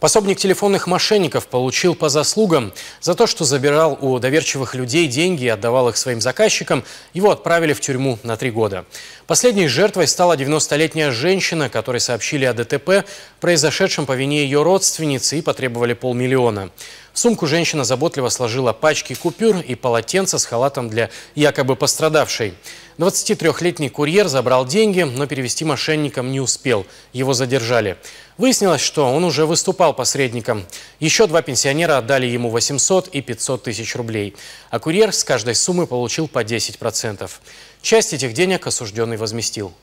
Пособник телефонных мошенников получил по заслугам. За то, что забирал у доверчивых людей деньги и отдавал их своим заказчикам, его отправили в тюрьму на три года. Последней жертвой стала 90-летняя женщина, которой сообщили о ДТП, произошедшем по вине ее родственницы и потребовали полмиллиона сумку женщина заботливо сложила пачки купюр и полотенце с халатом для якобы пострадавшей. 23-летний курьер забрал деньги, но перевести мошенникам не успел. Его задержали. Выяснилось, что он уже выступал посредником. Еще два пенсионера отдали ему 800 и 500 тысяч рублей. А курьер с каждой суммы получил по 10%. Часть этих денег осужденный возместил.